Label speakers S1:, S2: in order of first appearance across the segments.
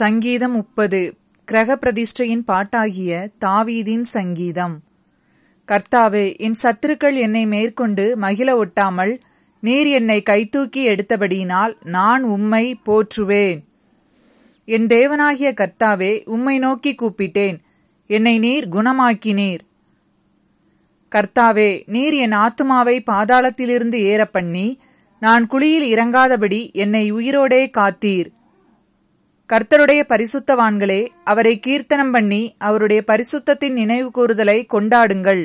S1: சங்கீதம் முப்பது கிரக பிரதிஷ்டையின் பாட்டாகிய தாவீதின் சங்கீதம் கர்த்தாவே என் சத்துருக்கள் என்னை மேற்கொண்டு மகிழ ஒட்டாமல் நீர் என்னை கைத்தூக்கி எடுத்தபடியினால் நான் உம்மை போற்றுவேன் என் தேவனாகிய கர்த்தாவே உம்மை நோக்கி கூப்பிட்டேன் என்னை நீர் குணமாக்கினீர் கர்த்தாவே நீர் என் ஆத்துமாவை பாதாளத்திலிருந்து ஏறப்பண்ணி நான் குழியில் இறங்காதபடி என்னை உயிரோடே காத்தீர் கர்த்தருடைய பரிசுத்தவான்களே அவரை கீர்த்தனம் பண்ணி அவருடைய பரிசுத்தத்தின் நினைவு கூறுதலை கொண்டாடுங்கள்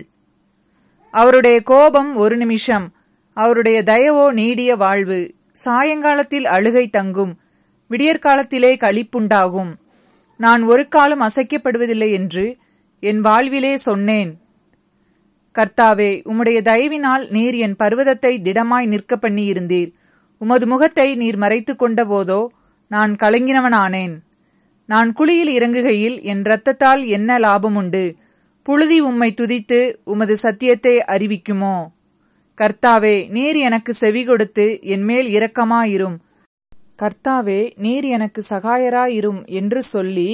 S1: அவருடைய கோபம் ஒரு நிமிஷம் அவருடைய தயவோ நீடிய வாழ்வு சாயங்காலத்தில் அழுகை தங்கும் விடியற்காலத்திலே களிப்புண்டாகும் நான் ஒரு காலம் அசைக்கப்படுவதில்லை என்று என் வாழ்விலே சொன்னேன் கர்த்தாவே உம்முடைய தயவினால் நீர் என் பர்வதத்தை திடமாய் நிற்க பண்ணியிருந்தீர் உமது முகத்தை நீர் மறைத்து கொண்ட போதோ நான் கலங்கினவனானேன் நான் குழியில் இறங்குகையில் என் இரத்தத்தால் என்ன லாபமுண்டு புழுதி உம்மை துதித்து உமது சத்தியத்தை அறிவிக்குமோ கர்த்தாவே நீர் எனக்கு செவி கொடுத்து என்மேல் இரக்கமாயிரும் கர்த்தாவே நீர் எனக்கு சகாயராயிரும் என்று சொல்லி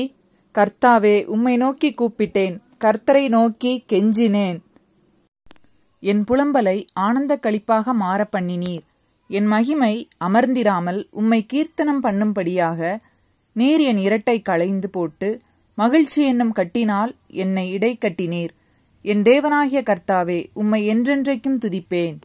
S1: கர்த்தாவே உம்மை நோக்கி கூப்பிட்டேன் கர்த்தரை நோக்கி கெஞ்சினேன் என் புலம்பலை ஆனந்த களிப்பாக மாற பண்ணினீர் என் மகிமை அமர்ந்திராமல் உம்மை கீர்த்தனம் பண்ணும்படியாக நீர் என் இரட்டை களைந்து போட்டு மகிழ்ச்சி என்னும் கட்டினால் என்னை இடை கட்டினீர் என் தேவனாகிய கர்த்தாவே உம்மை என்றென்றைக்கும் துதிப்பேன்